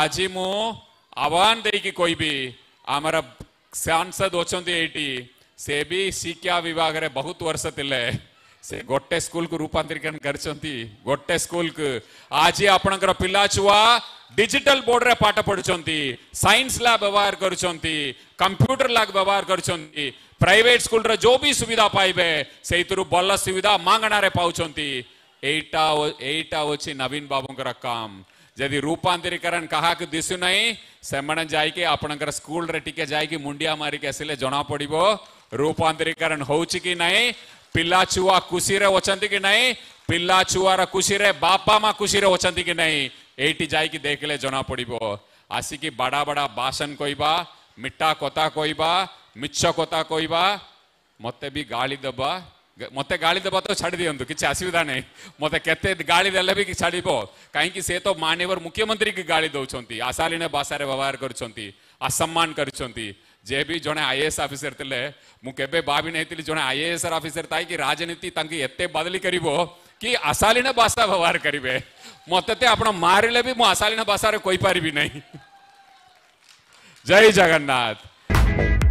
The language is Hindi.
आज मु आह्वान दे कह आमर सांसद अच्छा ये से भी शिक्षा विभाग रे बहुत वर्ष थे से गोटे स्कूल को रूपांतरीकरण कर गोटे स्कूल को आज आपणकर पिला छुआ डिजिटल बोर्ड रे पाठ पढ़ुचंती साइंस लैब व्यवहार करुचंती लैब व्यवहार कर प्राइवेट स्कूल रे जो भी सुविधा पाइबे से भल सुविधा मांगणारे पाँच पाउचंती एटा नवीन बाबूंकर काम जदि रूपांतरीकरण क्या दिशु ना से जाके आप स्कूल टी जा मुंडिया मारिक आसिले जना पड़ो रूपांतरीकरण हो ना पिला छुआ खुशी अच्छा कि ना पिला छुआर खुशी बापा माँ खुशी अच्छा कि नहीं ये जाकि देखले जना पड़ो आसिक बड़ा बड़ा भाषण कहवा मिठा कथा कहवा मिछ कथा कहवा मत भी गाड़ी दबा मत गाड़ी दबा तो छाड़ दिं कि असुविधा ना मत के गाड़ी देने भी छाड़ कहीं तो मानवर मुख्यमंत्री की गाड़ी दौरान आशालीन भाषा व्यवहार कर असम्मान कर जे भी जड़े एस अफिसर थे मुझे भाभी नहीं जड़े अफिसर था कि राजनीति एत बदली कर कि आशालीन भाषा व्यवहार करेंगे मत आप मारे भी मुझे आशालीन भाषा कहीपरि ना जय जगन्नाथ